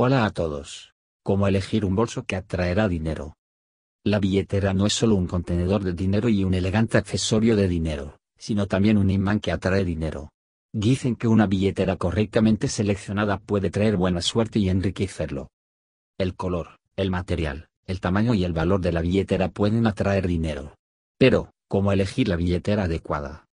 Hola a todos. ¿Cómo elegir un bolso que atraerá dinero? La billetera no es solo un contenedor de dinero y un elegante accesorio de dinero, sino también un imán que atrae dinero. Dicen que una billetera correctamente seleccionada puede traer buena suerte y enriquecerlo. El color, el material, el tamaño y el valor de la billetera pueden atraer dinero. Pero, ¿cómo elegir la billetera adecuada?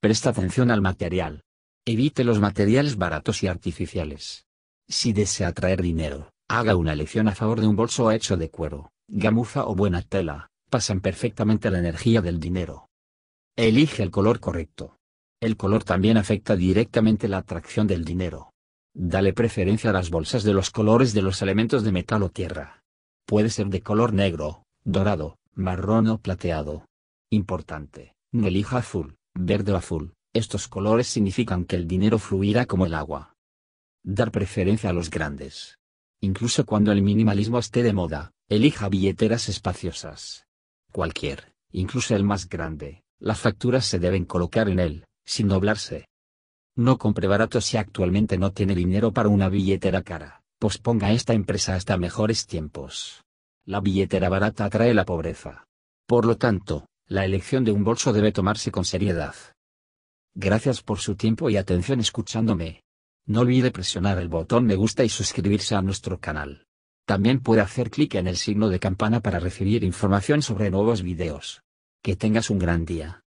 Presta atención al material. Evite los materiales baratos y artificiales. Si desea traer dinero, haga una elección a favor de un bolso hecho de cuero, gamuza o buena tela, pasan perfectamente la energía del dinero. Elige el color correcto. El color también afecta directamente la atracción del dinero. Dale preferencia a las bolsas de los colores de los elementos de metal o tierra. Puede ser de color negro, dorado, marrón o plateado. Importante, no elija azul, verde o azul, estos colores significan que el dinero fluirá como el agua dar preferencia a los grandes. Incluso cuando el minimalismo esté de moda, elija billeteras espaciosas. Cualquier, incluso el más grande, las facturas se deben colocar en él, sin doblarse. No compre barato si actualmente no tiene dinero para una billetera cara, posponga esta empresa hasta mejores tiempos. La billetera barata atrae la pobreza. Por lo tanto, la elección de un bolso debe tomarse con seriedad. Gracias por su tiempo y atención escuchándome. No olvide presionar el botón me gusta y suscribirse a nuestro canal. También puede hacer clic en el signo de campana para recibir información sobre nuevos videos. Que tengas un gran día.